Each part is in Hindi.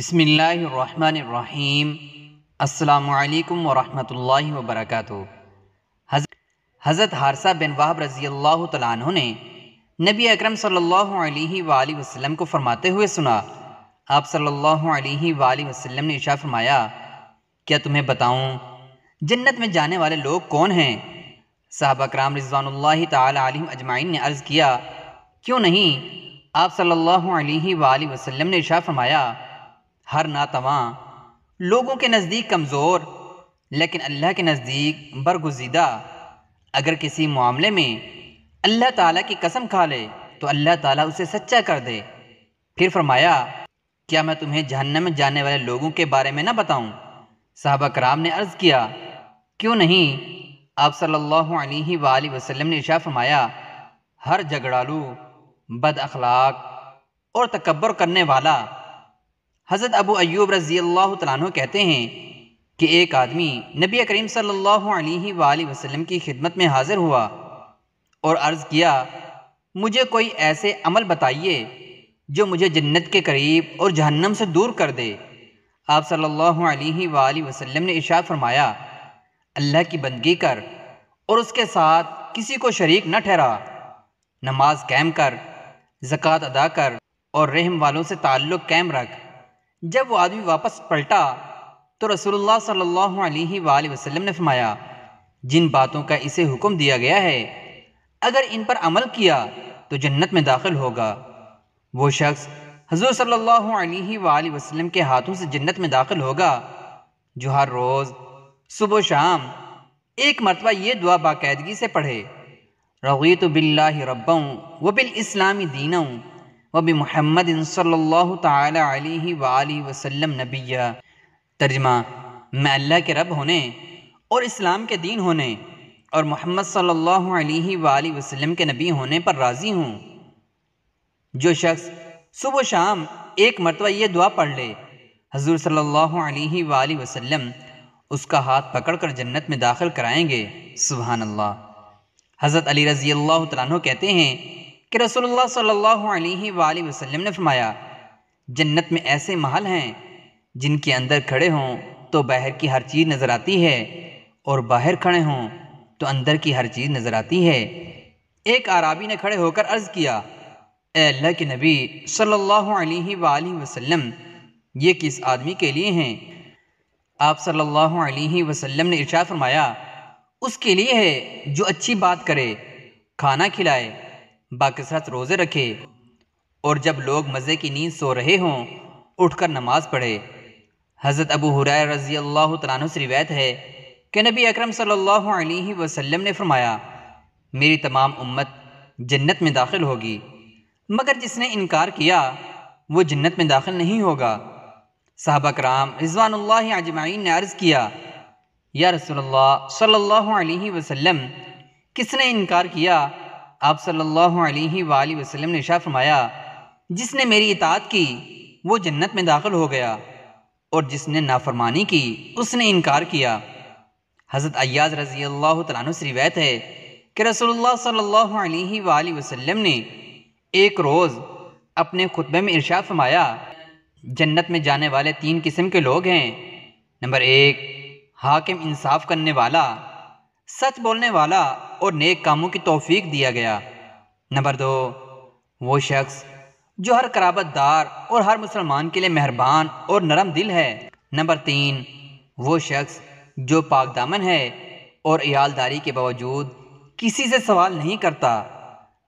बसमीम् अल्लाम वरहमल वबरक हज़रत हारसा बिन वाहब रज़ी तन ने नबी अकरम सल्लल्लाहु अलैहि वसल्लम को फरमाते हुए सुना आप सल्लल्लाहु अलैहि वसल्लम ने इशा फरमाया क्या तुम्हें बताऊँ जन्नत में जाने वाले लोग कौन हैं साहबा कराम रिजवानल्ला तम अजमाइन ने अर्ज़ किया क्यों नहीं आप सल्लल्लाहु अलैहि वसल्लम ने इशा फरमाया हर नातवा लोगों के नज़दीक कमज़ोर लेकिन अल्लाह के नज़दीक बरगुजीदा अगर किसी मामले में अल्लाह ताला की कसम खा ले तो अल्लाह ताला उसे सच्चा कर दे फिर फरमाया क्या मैं तुम्हें जहन्नम में जाने वाले लोगों के बारे में ना बताऊं? साहबा कराम ने अर्ज़ किया क्यों नहीं आप सल्लल्लाहु अलैहि वसल्लम ने इशा फरमाया हर झगड़ालू बद अखलाक और तकबर करने वाला हज़रत अबू अयूब रज़ी अल्लाह तु कहते हैं कि एक आदमी नबी करीम सल्लल्लाहु अलैहि वसल्लम की खिदमत में हाज़िर हुआ और अर्ज़ किया मुझे कोई ऐसे अमल बताइए जो मुझे जन्नत के करीब और जहन्नम से दूर कर दे आप सल्लल्लाहु अलैहि वसल्लम ने इशा फरमाया अल्लाह की बंदगी कर और उसके साथ किसी को शरीक न ठहरा नमाज कैम कर ज़क़़त अदा कर और रहम वालों से ताल्लुक़ कैम रख जब वो आदमी वापस पलटा तो रसूलुल्लाह सल्लल्लाहु अलैहि वसल्लम ने फरमाया जिन बातों का इसे हुक्म दिया गया है अगर इन पर अमल किया तो जन्नत में दाखिल होगा वो शख्स हजूर सल्लल्लाहु अलैहि वसल्लम के हाथों से जन्नत में दाखिल होगा जो हर रोज़ सुबह शाम एक मरतबा ये दुआ बाकायदगी से पढ़े रवीत बिल्ला रब्बा व बिल इस्लामी दीना वब महमद सल्लल्लाहु वसल्लम नबिया तर्जमा मैं अल्लाह के रब होने और इस्लाम के दीन होने और मोहम्मद सल्लल्लाहु अलैहि वसल्लम के नबी होने पर राज़ी हूँ जो शख्स सुबह शाम एक मरतबा ये दुआ पढ़ ले हजूर सल्लल्लाहु अलैहि वसल्लम उसका हाथ पकड़ कर जन्नत में दाखिल कराएँगे सुबहान अल्लाह हज़रत अली रज़ी अल्लाह कहते हैं कि रसोल्ला सल्ला वसलम वसल्लम ने फरमाया जन्नत में ऐसे महल हैं जिनके अंदर खड़े हों तो बाहर की हर चीज़ नज़र आती है और बाहर खड़े हों तो अंदर की हर चीज़ नज़र आती है एक आराबी ने खड़े होकर अर्ज़ किया अल्लाह के नबी सल्ला वसलम ये किस आदमी के लिए हैं आप सल्लल्लाहु अलैहि वसल्लम ने इरशाद फरमाया उसके लिए है जो अच्छी बात करे खाना खिलाए बाकसरत रोज़े रखे और जब लोग मज़े की नींद सो रहे हों उठकर नमाज पढ़े हज़रत अबू हुर रज़ी अल्लाह तन से रिवायत है कि नबी अक्रम सल्लल्लाहु वसम ने फरमाया मेरी तमाम उम्मत जन्नत में दाखिल होगी मगर जिसने इनकार किया वो जन्नत में दाखिल नहीं होगा साहबा कराम रिजवानल आजमाइन ने अर्ज़ किया या रसोल्ला सल्ला वसम किसने इनकार किया आप सल्लल्लाहु अलैहि वसल्लम ने शाह फरमाया जिसने मेरी इतात की वो जन्नत में दाखिल हो गया और जिसने नाफरमानी की उसने इनकार किया हज़रत अयाज रज़ी अल्लाह तु से रिवायत है कि रसोल्ला सल्लल्लाहु अलैहि वसल्लम ने एक रोज़ अपने खुतबे में इर्शा फरमाया जन्नत में जाने वाले तीन किस्म के लोग हैं नंबर एक हाकिम इंसाफ करने वाला सच बोलने वाला और नेक कामों की तोफ़ीक दिया गया नंबर दो वो शख्स जो हर कराबतदार और हर मुसलमान के लिए मेहरबान और नरम दिल है नंबर तीन वो शख्स जो पाक दामन है और यालदारी के बावजूद किसी से सवाल नहीं करता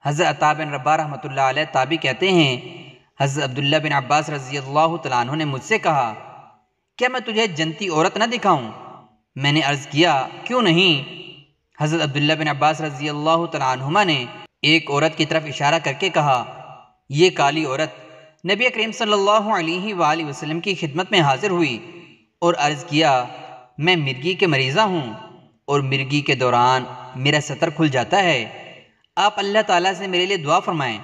हज़रत अताबिन रब्बा रहमत ताबी कहते हैं हज़रत अब्दुल्ला बिन अब्बास रज़ी अल्लाह ने मुझसे कहा क्या मैं तुझे जनती औरत न दिखाऊं मैंने अर्ज़ किया क्यों नहीं हज़रत अब्दुल्ला बिन अब्बास रजी अल्लाह तुमा ने एक औरत की तरफ इशारा करके कहा यह काली औरत नबी करीम सल्ला की खिदमत में हाजिर हुई और अर्ज़ किया मैं मिर्गी के मरीज़ा हूँ और मिर्गी के दौरान मेरा सतर खुल जाता है आप अल्लाह ताला से मेरे लिए दुआ फरमाएं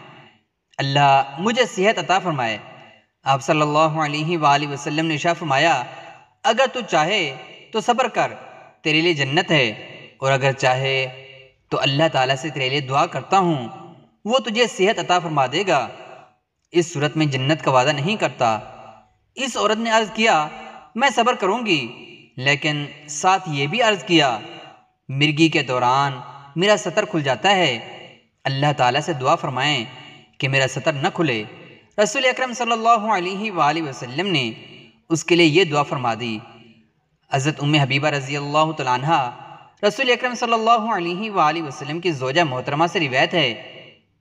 अल्लाह मुझे सेहत अता फरमाए आप सल्लल्लाहु अलैहि वसल्लम ने शाह फरमाया अगर तू चाहे तो सब्र कर तेरे लिए जन्नत है और अगर चाहे तो अल्लाह ताला से तेरे लिए दुआ करता हूँ वो तुझे सेहत अता फरमा देगा इस सूरत में जन्नत का वादा नहीं करता इस औरत ने अर्ज़ किया मैं सब्र करूँगी लेकिन साथ ये भी अर्ज़ किया मिर्गी के दौरान मेरा सतर खुल जाता है अल्लाह ताला से दुआ फरमाएं कि मेरा सतर न खुले रसूल अकरम सल्लल्लाहु अलैहि वसल्लम ने उसके लिए ये दुआ फरमा दी हज़रत उम्म हबीबा रज़ी अल्लाह तहा रसूल अक्रम वसल्लम की जोजा मोहतरमा से रिवायत है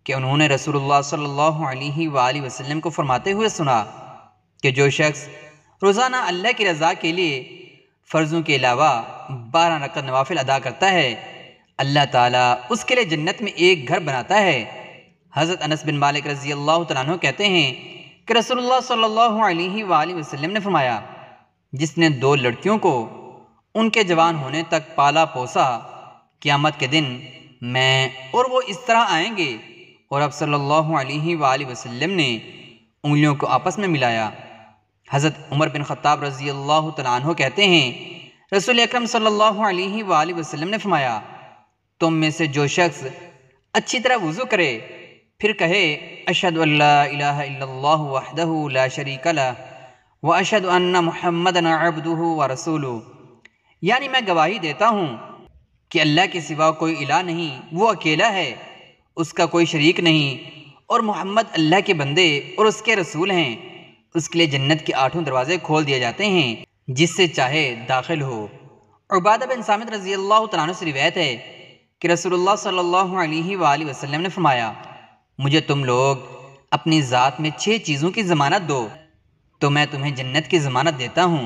कि उन्होंने रसूलुल्लाह सल्लल्लाहु अलैहि वसल्लम को फरमाते हुए सुना कि जो शख्स रोज़ाना अल्लाह की रज़ा के लिए फ़र्ज़ों के अलावा बारह रकत नवाफिल अदा करता है अल्लाह ताला उसके लिए जन्नत में एक घर बनाता है हज़रत अनस बिन मालिक रज़ी अल्लाह तु कहते हैं कि रसोल्ला सल्ला अलैहि ने फरमाया जिसने दो लड़कियों को उनके जवान होने तक पाला पोसा क़्यामत के दिन मैं और वो इस तरह आएंगे और अब सल्लल्लाहु अलैहि वसल्लम ने उंगलियों को आपस में मिलाया हज़रत उमर बिन ख़त्ताब रज़ी अल्लाह तु कहते हैं रसूल अक्रम सल्ला अलैहि ने फरमाया तुम में से जो शख्स अच्छी तरह वज़ू करे फिर कहे अशद वहदह व अशद अन्ना अबदू व रसूलू यानी मैं गवाही देता हूँ कि अल्लाह के सिवा कोई इला नहीं वो अकेला है उसका कोई शरीक नहीं और मोहम्मद अल्लाह के बंदे और उसके रसूल हैं उसके लिए जन्नत के आठों दरवाज़े खोल दिए जाते हैं जिससे चाहे दाखिल हो उबादा बिन सामिद रजी अल्लाह तन से रिवायत है कि रसूल सल्ला वसलम ने फरमाया मुझे तुम लोग अपनी ज़ात में छः चीज़ों की ज़मानत दो तो मैं तुम्हें जन्नत की ज़मानत देता हूँ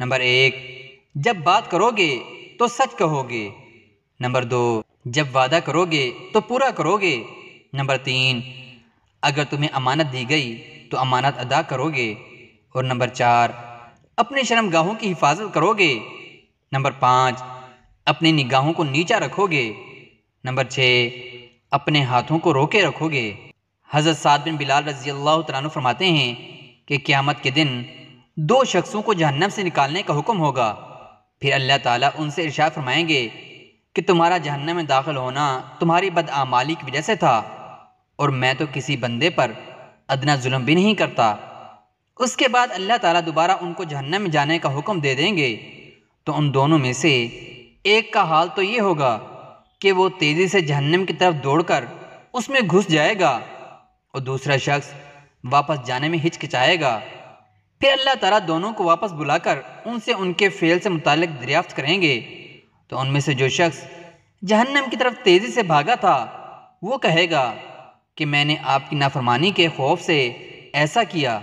नंबर एक जब बात करोगे तो सच कहोगे नंबर दो जब वादा करोगे तो पूरा करोगे नंबर तीन अगर तुम्हें अमानत दी गई तो अमानत अदा करोगे और नंबर चार अपने शर्मगाहों की हिफाजत करोगे नंबर पाँच अपनी निगाहों को नीचा रखोगे नंबर छः अपने हाथों को रोके रखोगे हज़रत साद बिन बिलाल रजी अल्लाह तु फरमाते हैं कि क़्यामत के दिन दो शख्सों को जहन्नम से निकालने का हुक्म होगा फिर अल्लाह ताला उनसे इर्शाद फरमाएंगे कि तुम्हारा जहन्नम में दाखिल होना तुम्हारी बदआमाली की वजह से था और मैं तो किसी बंदे पर अदना जुल्म भी नहीं करता उसके बाद अल्लाह ताला दोबारा उनको जहन्नम में जाने का हुक्म दे देंगे तो उन दोनों में से एक का हाल तो ये होगा कि वो तेज़ी से जहन्नम की तरफ दौड़कर उसमें घुस जाएगा और दूसरा शख्स वापस जाने में हिचकिचाएगा फिर अल्लाह ताला दोनों को वापस बुलाकर उनसे उनके फ़ेल से मुतल दरियाफ्त करेंगे तो उनमें से जो शख्स जहन्नम की तरफ तेज़ी से भागा था वो कहेगा कि मैंने आपकी नाफरमानी के खौफ से ऐसा किया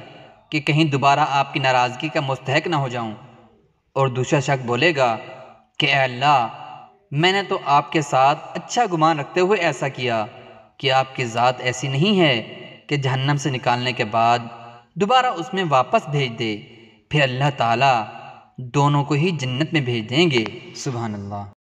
कि कहीं दोबारा आपकी नाराज़गी का मुस्तक ना हो जाऊं और दूसरा शख्स बोलेगा कि अल्लाह मैंने तो आपके साथ अच्छा गुमान रखते हुए ऐसा किया कि आपकी ज़ात ऐसी नहीं है कि जहन्नम से निकालने के बाद दोबारा उसमें वापस भेज दे फिर अल्लाह ताला दोनों को ही जन्नत में भेज देंगे सुबह अल्लाह